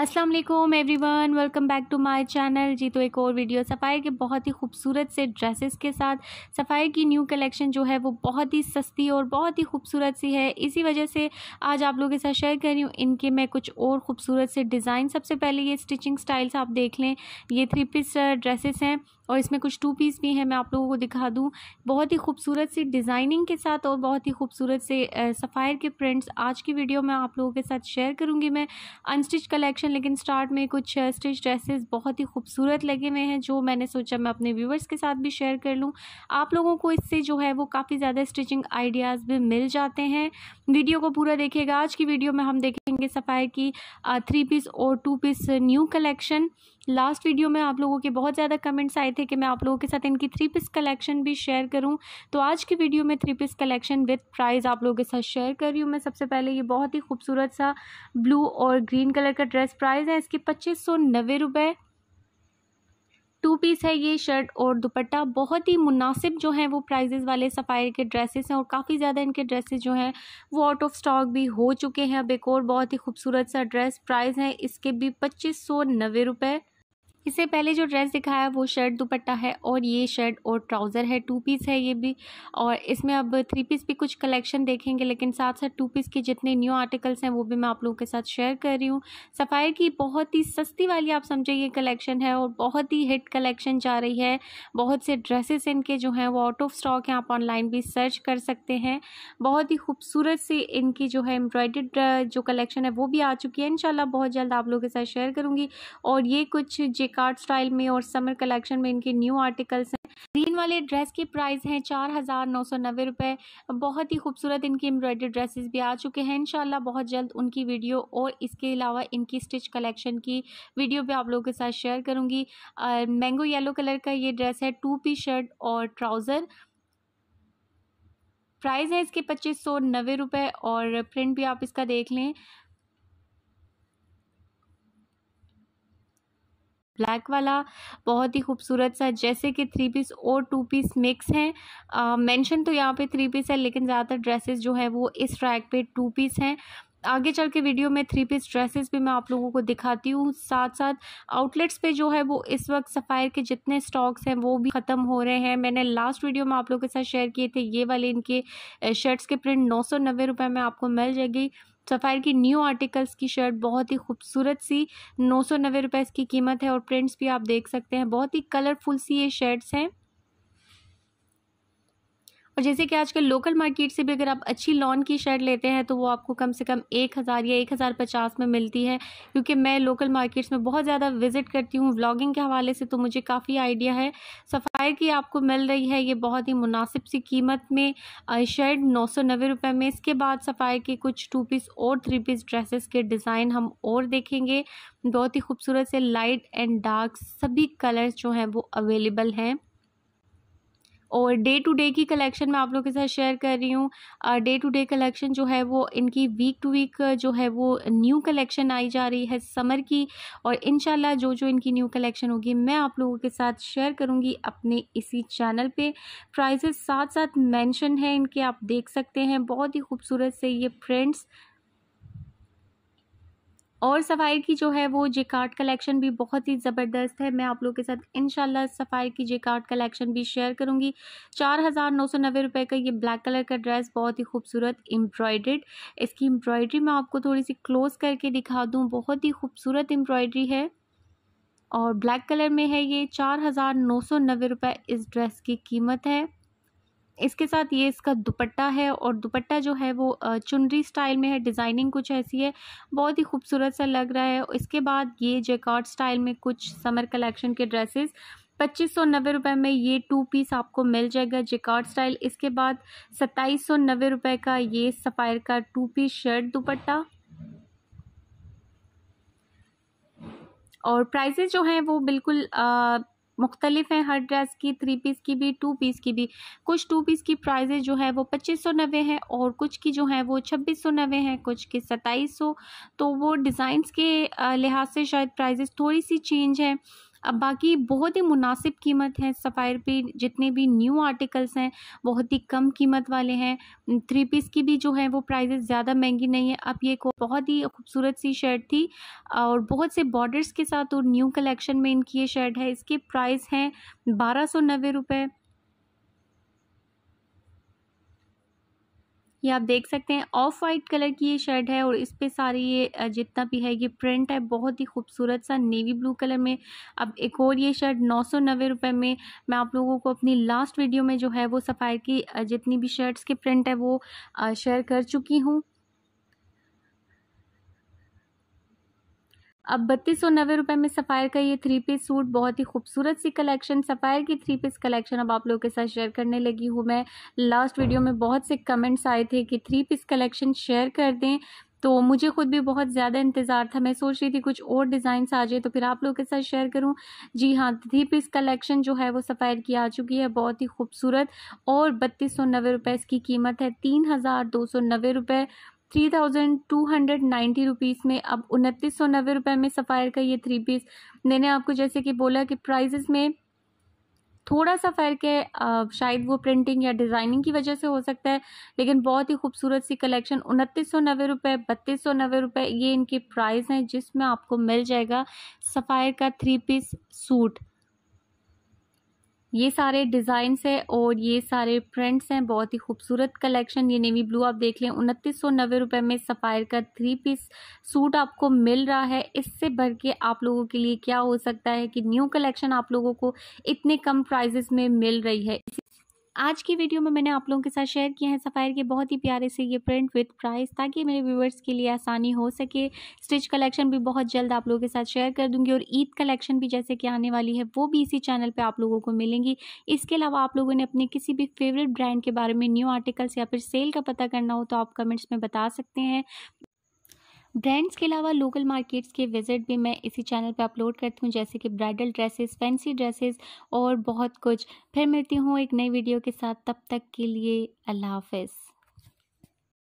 अस्सलाम वालेकुम everyone welcome back to my channel जी तो एक और वीडियो सफ़ाई के बहुत ही खूबसूरत से ड्रेसेस के साथ सफ़ाई की न्यू कलेक्शन जो है वो बहुत ही सस्ती और बहुत ही खूबसूरत सी है इसी वजह से आज आप लोगों के साथ शेयर कर रही हूँ इनके मैं कुछ और खूबसूरत से डिज़ाइन सबसे पहले ये स्टिचिंग स्टाइल्स आप देख लें ये थ्री पीस ड्रेसेस हैं और इसमें कुछ टू पीस भी हैं मैं आप लोगों को दिखा दूँ बहुत ही खूबसूरत सी डिज़ाइनिंग के साथ और बहुत ही खूबसूरत से सफ़ायर के प्रिंट्स आज की वीडियो में आप लोगों के साथ शेयर करूँगी मैं अनस्टिच कलेक्शन लेकिन स्टार्ट में कुछ स्टिच ड्रेसेस बहुत ही खूबसूरत लगे हुए हैं जो मैंने सोचा मैं अपने व्यूवर्स के साथ भी शेयर कर लूँ आप लोगों को इससे जो है वो काफ़ी ज़्यादा स्टिचिंग आइडियाज़ भी मिल जाते हैं वीडियो को पूरा देखिएगा आज की वीडियो में हम देखेंगे सफ़ायर की थ्री पीस और two piece new collection last video में आप लोगों के बहुत ज़्यादा कमेंट्स आए थे कि मैं आप लोगों के साथ इनकी थ्री पीस कलेक्शन भी शेयर करूँ तो आज की वीडियो में three piece collection with price आप लोगों के साथ शेयर कर रही हूँ मैं सबसे पहले ये बहुत ही खूबसूरत सा ब्लू और ग्रीन कलर का ड्रेस प्राइज़ है इसके पच्चीस सौ नब्बे रुपये टू पीस है ये शर्ट और दुपट्टा बहुत ही मुनासिब जो हैं वो प्राइजेज़ वाले सफ़ायर के ड्रेसेस हैं और काफ़ी ज़्यादा इनके ड्रेसेस जो हैं वो आउट ऑफ स्टॉक भी हो चुके हैं अब एक और बहुत ही खूबसूरत सा ड्रेस प्राइस है इसके भी पच्चीस सौ नबे रुपये इससे पहले जो ड्रेस दिखाया वो शर्ट दुपट्टा है और ये शर्ट और ट्राउज़र है टू पीस है ये भी और इसमें अब थ्री पीस भी कुछ कलेक्शन देखेंगे लेकिन साथ साथ टू पीस के जितने न्यू आर्टिकल्स हैं वो भी मैं आप लोगों के साथ शेयर कर रही हूँ सफ़ायर की बहुत ही सस्ती वाली आप समझे ये कलेक्शन है और बहुत ही हिट कलेक्शन जा रही है बहुत से ड्रेसेस इनके जो हैं वो आउट ऑफ स्टॉक हैं आप ऑनलाइन भी सर्च कर सकते हैं बहुत ही खूबसूरत से इनकी जो है एम्ब्रॉयड जो कलेक्शन है वो भी आ चुकी है इन बहुत जल्द आप लोगों के साथ शेयर करूँगी और ये कुछ जे कार्ड स्टाइल में और समर कलेक्शन में इनके न्यू आर्टिकल्स हैं ग्रीन वाले ड्रेस की प्राइस हैं चार हज़ार नौ सौ नब्बे रुपये बहुत ही खूबसूरत इनके एम्ब्रॉयडरी ड्रेसेस भी आ चुके हैं इनशाला बहुत जल्द उनकी वीडियो और इसके अलावा इनकी स्टिच कलेक्शन की वीडियो भी आप लोगों के साथ शेयर करूँगी मैंगो येलो कलर का ये ड्रेस है टू पी शर्ट और ट्राउज़र प्राइस है इसके पच्चीस सौ नब्बे रुपये और प्रिंट भी आप इसका देख लें ब्लैक वाला बहुत ही खूबसूरत सा जैसे कि थ्री पीस और टू पीस मिक्स हैं मेंशन तो यहाँ पे थ्री पीस है लेकिन ज़्यादातर ड्रेसेस जो है वो इस ट्रैक पे टू पीस हैं आगे चल के वीडियो में थ्री पीस ड्रेसेस भी मैं आप लोगों को दिखाती हूँ साथ साथ आउटलेट्स पे जो है वो इस वक्त सफ़ायर के जितने स्टॉक्स हैं वो भी ख़त्म हो रहे हैं मैंने लास्ट वीडियो में आप लोगों के साथ शेयर किए थे ये वाले इनके शर्ट्स के प्रिंट नौ सौ नब्बे रुपये में आपको मिल जाएगी सफ़ायर की न्यू आर्टिकल्स की शर्ट बहुत ही खूबसूरत सी नौ सौ नब्बे रुपये इसकी कीमत है और प्रिंट्स भी आप देख सकते हैं बहुत ही कलरफुल सी ये शर्ट्स हैं और जैसे कि आजकल लोकल मार्केट से भी अगर आप अच्छी लॉन की शर्ट लेते हैं तो वो आपको कम से कम एक हज़ार या एक हज़ार पचास में मिलती है क्योंकि मैं लोकल मार्केट्स में बहुत ज़्यादा विजिट करती हूँ व्लॉगिंग के हवाले से तो मुझे काफ़ी आइडिया है सफ़ाई की आपको मिल रही है ये बहुत ही मुनासिब सी कीमत में शर्ट नौ सौ नब्बे रुपये में इसके बाद सफ़ाई के कुछ टू पीस और थ्री पीस ड्रेसेस के डिज़ाइन हम और देखेंगे बहुत ही खूबसूरत से लाइट एंड डार्क सभी कलर्स जो हैं वो अवेलेबल हैं और डे टू डे की कलेक्शन मैं आप लोगों के साथ शेयर कर रही हूँ डे टू डे कलेक्शन जो है वो इनकी वीक टू वीक जो है वो न्यू कलेक्शन आई जा रही है समर की और इन जो जो इनकी न्यू कलेक्शन होगी मैं आप लोगों के साथ शेयर करूँगी अपने इसी चैनल पर प्राइजेस साथ साथ मैंशन है इनके आप देख सकते हैं बहुत ही खूबसूरत से ये प्रिंट्स और सफ़ायर की जो है वो कार्ड कलेक्शन भी बहुत ही ज़बरदस्त है मैं आप लोगों के साथ इन सफ़ायर की कार्ड कलेक्शन भी शेयर करूँगी चार हज़ार नौ सौ नब्बे रुपये का ये ब्लैक कलर का ड्रेस बहुत ही खूबसूरत एम्ब्रॉयड्रेड इसकी एम्ब्रॉयड्री मैं आपको थोड़ी सी क्लोज़ करके दिखा दूँ बहुत ही खूबसूरत एम्ब्रॉयड्री है और ब्लैक कलर में है ये चार हज़ार नौ सौ नब्बे रुपये इस ड्रेस की कीमत है इसके साथ ये इसका दुपट्टा है और दुपट्टा जो है वो चुनरी स्टाइल में है डिज़ाइनिंग कुछ ऐसी है बहुत ही खूबसूरत सा लग रहा है इसके बाद ये जेकॉट स्टाइल में कुछ समर कलेक्शन के ड्रेसेस पच्चीस सौ नब्बे रुपये में ये टू पीस आपको मिल जाएगा जिकार्ड स्टाइल इसके बाद सत्ताईस सौ नब्बे रुपये का ये सफ़ायर का टू पीस शर्ट दुपट्टा और प्राइसेस जो हैं वो बिल्कुल आ, मुख्तलिफ हैं हर ड्रेस की थ्री पीस की भी टू पीस की भी कुछ टू पीस की प्राइजेज जो है वो पच्चीस सौ नबे हैं और कुछ की जो है वो छब्बीस सौ नबे हैं कुछ की सत्ताईस सौ तो वो डिज़ाइंस के लिहाज से शायद प्राइजेस थोड़ी सी चेंज हैं अब बाकी बहुत ही मुनासिब कीमत है सफ़ायर पे जितने भी न्यू आर्टिकल्स हैं बहुत ही कम कीमत वाले हैं थ्री पीस की भी जो है वो प्राइजेस ज़्यादा महंगी नहीं है अब ये बहुत ही खूबसूरत सी शर्ट थी और बहुत से बॉर्डर्स के साथ और न्यू कलेक्शन में इनकी ये शर्ट है इसके प्राइस हैं बारह सौ नब्बे रुपये ये आप देख सकते हैं ऑफ वाइट कलर की ये शर्ट है और इस पर सारी ये जितना भी है ये प्रिंट है बहुत ही खूबसूरत सा नेवी ब्लू कलर में अब एक और ये शर्ट नौ सौ नब्बे रुपये में मैं आप लोगों को अपनी लास्ट वीडियो में जो है वो सफ़ायर की जितनी भी शर्ट्स के प्रिंट है वो शेयर कर चुकी हूँ अब बत्तीस सौ नब्बे रुपये में सफ़ायर का ये थ्री पीस सूट बहुत ही खूबसूरत सी कलेक्शन सफ़ायर की थ्री पीस कलेक्शन अब आप लोगों के साथ शेयर करने लगी हूँ मैं लास्ट वीडियो में बहुत से कमेंट्स आए थे कि थ्री पीस कलेक्शन शेयर कर दें तो मुझे खुद भी बहुत ज़्यादा इंतज़ार था मैं सोच रही थी कुछ और डिज़ाइंस आ जाए तो फिर आप लोगों के साथ शेयर करूं जी हाँ थ्री पीस कलेक्शन जो है वो सफ़ायर की आ चुकी है बहुत ही खूबसूरत और बत्तीस सौ नब्बे रुपये इसकी कीमत है तीन हज़ार दो सौ नब्बे रुपये three thousand two hundred ninety rupees में अब उनतीस सौ नब्बे रुपये में सफ़ायर का ये थ्री पीस मैंने आपको जैसे कि बोला कि प्राइजेस में थोड़ा सा फ़र्क है शायद वो प्रिंटिंग या डिज़ाइनिंग की वजह से हो सकता है लेकिन बहुत ही खूबसूरत सी कलेक्शन उनतीस सौ नब्बे रुपये बत्तीस सौ नब्बे रुपये ये इनके प्राइस हैं जिसमें आपको मिल जाएगा सफ़ायर का थ्री पीस सूट ये सारे डिज़ाइंस है और ये सारे प्रिंट्स हैं बहुत ही खूबसूरत कलेक्शन ये नेवी ब्लू आप देख लें उनतीस सौ नब्बे रुपये में सफ़ायर का थ्री पीस सूट आपको मिल रहा है इससे भर के आप लोगों के लिए क्या हो सकता है कि न्यू कलेक्शन आप लोगों को इतने कम प्राइजेस में मिल रही है आज की वीडियो में मैंने आप लोगों के साथ शेयर किए हैं सफ़ायर के बहुत ही प्यारे से ये प्रिंट विथ प्राइस ताकि मेरे व्यूवर्स के लिए आसानी हो सके स्टिच कलेक्शन भी बहुत जल्द आप लोगों के साथ शेयर कर दूंगी और ईद कलेक्शन भी जैसे कि आने वाली है वो भी इसी चैनल पर आप लोगों को मिलेंगी इसके अलावा आप लोगों ने अपने किसी भी फेवरेट ब्रांड के बारे में न्यू आर्टिकल्स या फिर सेल का पता करना हो तो आप कमेंट्स में बता सकते हैं ब्रांड्स के अलावा लोकल मार्केट्स के विजिट भी मैं इसी चैनल पे अपलोड करती हूँ जैसे कि ब्राइडल ड्रेसेस फैंसी ड्रेसेस और बहुत कुछ फिर मिलती हूँ एक नई वीडियो के साथ तब तक के लिए अल्लाह हाफिज़